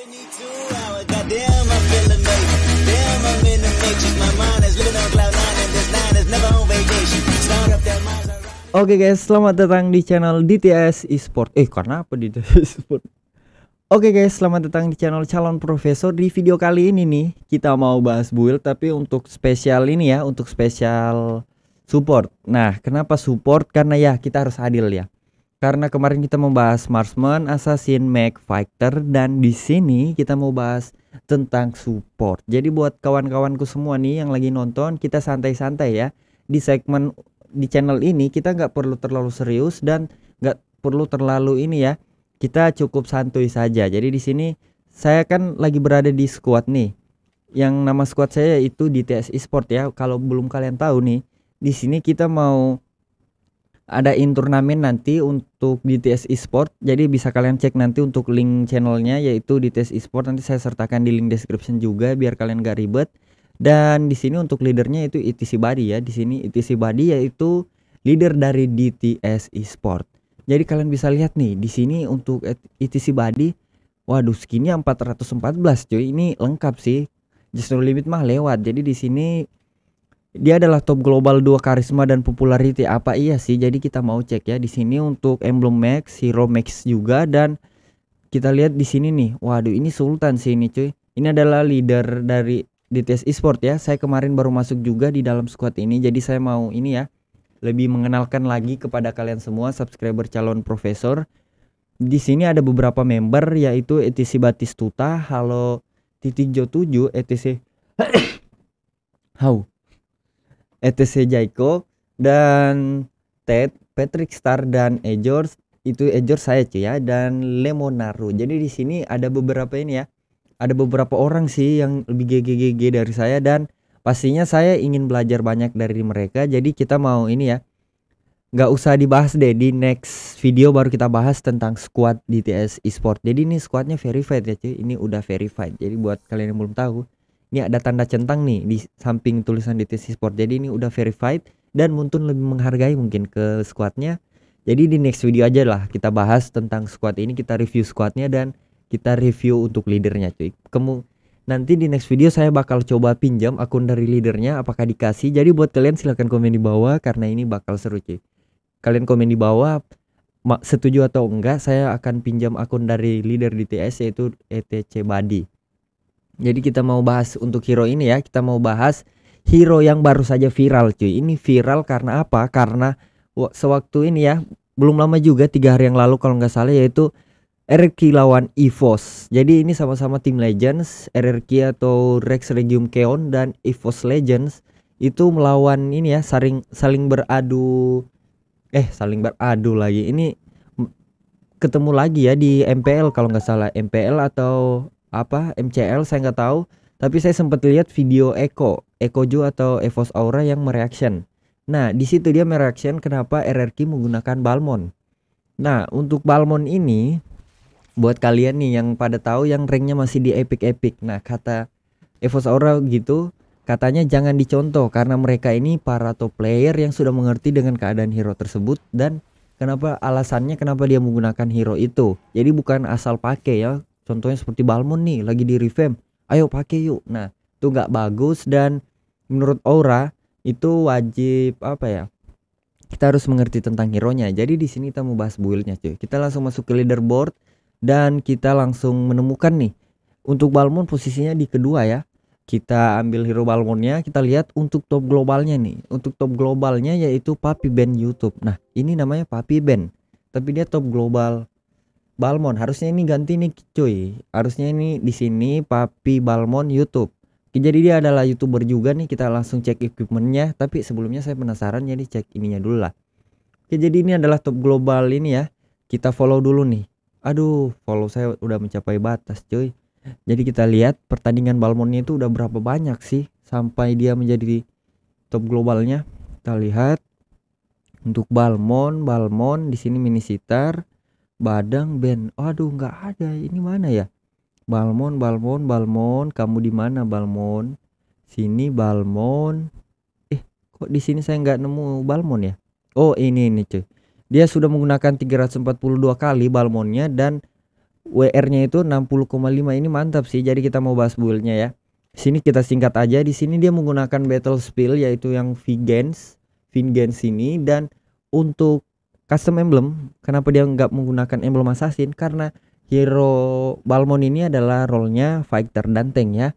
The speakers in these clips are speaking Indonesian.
Oke okay guys, selamat datang di channel DTS Esport. Eh, karena apa DTS Esport? Oke okay guys, selamat datang di channel Calon Profesor. Di video kali ini nih, kita mau bahas build tapi untuk spesial ini ya, untuk spesial support. Nah, kenapa support? Karena ya kita harus adil ya karena kemarin kita membahas marksman, assassin, mech, fighter dan di sini kita mau bahas tentang support. Jadi buat kawan-kawanku semua nih yang lagi nonton, kita santai-santai ya. Di segmen di channel ini kita nggak perlu terlalu serius dan nggak perlu terlalu ini ya. Kita cukup santuy saja. Jadi di sini saya kan lagi berada di squad nih. Yang nama squad saya itu di TSI Sport ya. Kalau belum kalian tahu nih, di sini kita mau in turnamen nanti untuk DTS Esport. Jadi bisa kalian cek nanti untuk link channelnya yaitu DTS Esport. Nanti saya sertakan di link description juga biar kalian gak ribet. Dan di sini untuk leadernya itu ITC Body ya. Di sini ITC Body yaitu leader dari DTS Esport. Jadi kalian bisa lihat nih di sini untuk ITC Body Waduh skinnya 414 cuy ini lengkap sih justru limit mah lewat jadi di sini dia adalah top global dua karisma dan popularity. Apa iya sih? Jadi kita mau cek ya di sini untuk emblem Max, Hero Max juga dan kita lihat di sini nih. Waduh, ini sultan sih ini cuy. Ini adalah leader dari DTS Esport ya. Saya kemarin baru masuk juga di dalam squad ini. Jadi saya mau ini ya lebih mengenalkan lagi kepada kalian semua subscriber calon profesor. Di sini ada beberapa member yaitu ETC Batistuta, Halo Titik Jo 7, ETC How ETC Jaiko dan Ted Patrick Star dan Ejor itu Ejor saya cuy ya dan Lemonaru jadi di sini ada beberapa ini ya ada beberapa orang sih yang lebih GGGG dari saya dan pastinya saya ingin belajar banyak dari mereka jadi kita mau ini ya nggak usah dibahas deh di next video baru kita bahas tentang squad DTS eSport. Jadi ini squadnya verified ya cuy, ini udah verified. Jadi buat kalian yang belum tahu, ini ada tanda centang nih di samping tulisan di TC Sport. Jadi ini udah verified dan Muntun lebih menghargai mungkin ke squadnya. Jadi di next video aja lah kita bahas tentang squad ini, kita review squadnya dan kita review untuk leadernya cuy. Kamu nanti di next video saya bakal coba pinjam akun dari leadernya apakah dikasih. Jadi buat kalian silahkan komen di bawah karena ini bakal seru cuy. Kalian komen di bawah setuju atau enggak saya akan pinjam akun dari leader DTS yaitu ETC Badi jadi kita mau bahas untuk hero ini ya, kita mau bahas hero yang baru saja viral cuy. Ini viral karena apa? Karena sewaktu ini ya, belum lama juga tiga hari yang lalu kalau nggak salah yaitu RRQ lawan EVOS. Jadi ini sama-sama tim Legends, RRQ atau Rex Regium Keon dan EVOS Legends itu melawan ini ya saling saling beradu eh saling beradu lagi. Ini ketemu lagi ya di MPL kalau nggak salah MPL atau apa MCL saya nggak tahu tapi saya sempat lihat video Eko Eko Jo atau Evos Aura yang mereaction nah di situ dia mereaction kenapa RRQ menggunakan Balmon nah untuk Balmon ini buat kalian nih yang pada tahu yang ranknya masih di epic epic nah kata Evos Aura gitu Katanya jangan dicontoh karena mereka ini para top player yang sudah mengerti dengan keadaan hero tersebut dan kenapa alasannya kenapa dia menggunakan hero itu. Jadi bukan asal pakai ya contohnya seperti Balmon nih lagi di revamp ayo pakai yuk nah itu nggak bagus dan menurut Aura itu wajib apa ya kita harus mengerti tentang hero nya jadi di sini kita mau bahas buildnya cuy kita langsung masuk ke leaderboard dan kita langsung menemukan nih untuk Balmon posisinya di kedua ya kita ambil hero Balmonnya kita lihat untuk top globalnya nih untuk top globalnya yaitu Papi Band YouTube nah ini namanya Papi Band tapi dia top global Balmon harusnya ini ganti nih cuy harusnya ini di sini Papi Balmon YouTube jadi dia adalah youtuber juga nih kita langsung cek equipmentnya tapi sebelumnya saya penasaran jadi cek ininya dulu lah Oke jadi ini adalah top global ini ya kita follow dulu nih aduh follow saya udah mencapai batas cuy jadi kita lihat pertandingan Balmonnya itu udah berapa banyak sih sampai dia menjadi top globalnya kita lihat untuk Balmon, Balmon di sini mini sitar, Badang Ben, aduh nggak ada ini mana ya Balmon Balmon Balmon kamu di mana Balmon sini Balmon eh kok di sini saya nggak nemu Balmon ya oh ini ini cuy dia sudah menggunakan 342 kali Balmonnya dan WR-nya itu 60,5 ini mantap sih. Jadi kita mau bahas build ya. Sini kita singkat aja. Di sini dia menggunakan Battle Spill yaitu yang Vengeance, Vengeance ini dan untuk custom emblem kenapa dia nggak menggunakan emblem assassin karena hero Balmon ini adalah role-nya fighter dan tank ya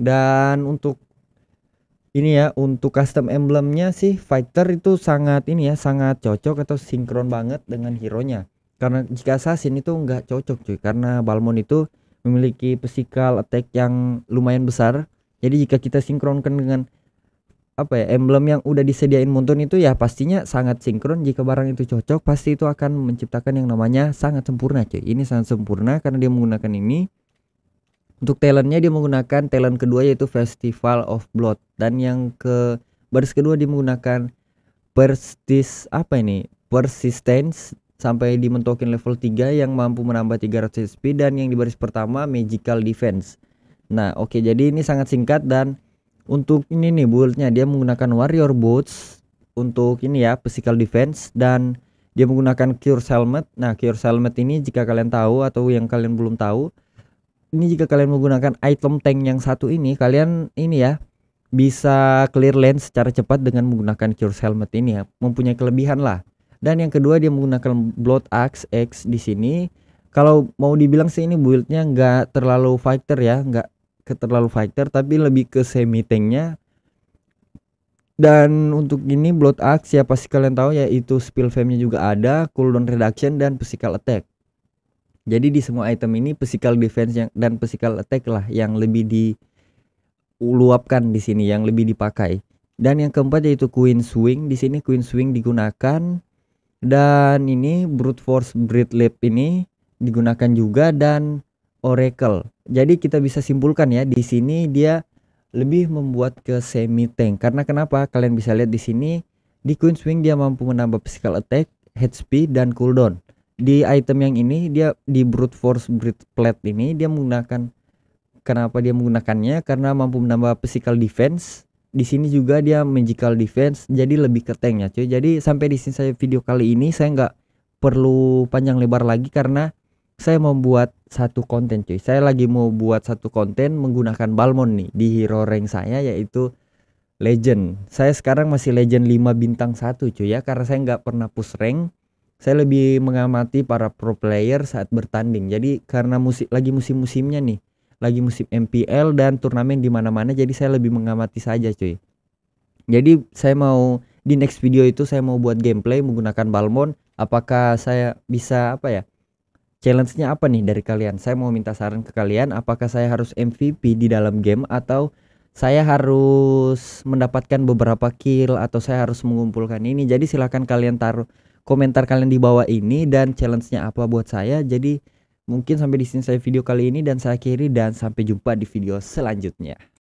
dan untuk ini ya untuk custom emblemnya sih fighter itu sangat ini ya sangat cocok atau sinkron banget dengan hero nya karena jika assassin itu nggak cocok cuy karena Balmon itu memiliki physical attack yang lumayan besar jadi jika kita sinkronkan dengan apa ya emblem yang udah disediain Muntun itu ya pastinya sangat sinkron jika barang itu cocok pasti itu akan menciptakan yang namanya sangat sempurna cuy ini sangat sempurna karena dia menggunakan ini untuk talentnya dia menggunakan talent kedua yaitu Festival of Blood dan yang ke baris kedua dia menggunakan Persis apa ini persistence sampai dimentokin level 3 yang mampu menambah 300 speed dan yang di baris pertama magical defense nah oke okay, jadi ini sangat singkat dan untuk ini nih buildnya dia menggunakan warrior boots untuk ini ya physical defense dan dia menggunakan cure helmet nah cure helmet ini jika kalian tahu atau yang kalian belum tahu ini jika kalian menggunakan item tank yang satu ini kalian ini ya bisa clear lane secara cepat dengan menggunakan cure helmet ini ya mempunyai kelebihan lah dan yang kedua dia menggunakan blood axe x di sini kalau mau dibilang sih ini buildnya nggak terlalu fighter ya nggak ke terlalu fighter tapi lebih ke semi tanknya dan untuk ini blood axe ya pasti kalian tahu yaitu spill fame juga ada, cooldown reduction dan physical attack. Jadi di semua item ini physical defense yang dan physical attack lah yang lebih diluapkan di sini, yang lebih dipakai. Dan yang keempat yaitu queen swing. Di sini queen swing digunakan dan ini brute force breed leap ini digunakan juga dan oracle. Jadi kita bisa simpulkan ya di sini dia lebih membuat ke semi tank karena kenapa? Kalian bisa lihat di sini di queen swing dia mampu menambah physical attack, head speed dan cooldown. Di item yang ini dia di brute force brute plate ini dia menggunakan kenapa dia menggunakannya karena mampu menambah physical defense. Di sini juga dia magical defense jadi lebih ke tanknya cuy. Jadi sampai di sini saya video kali ini saya nggak perlu panjang lebar lagi karena saya membuat satu konten cuy saya lagi mau buat satu konten menggunakan Balmon nih di hero rank saya yaitu legend saya sekarang masih legend 5 bintang 1 cuy ya karena saya nggak pernah push rank saya lebih mengamati para pro player saat bertanding jadi karena musik lagi musim-musimnya nih lagi musim MPL dan turnamen di mana-mana jadi saya lebih mengamati saja cuy jadi saya mau di next video itu saya mau buat gameplay menggunakan Balmon apakah saya bisa apa ya challenge-nya apa nih dari kalian? Saya mau minta saran ke kalian, apakah saya harus MVP di dalam game atau saya harus mendapatkan beberapa kill atau saya harus mengumpulkan ini. Jadi silahkan kalian taruh komentar kalian di bawah ini dan challenge-nya apa buat saya. Jadi mungkin sampai di sini saya video kali ini dan saya akhiri dan sampai jumpa di video selanjutnya.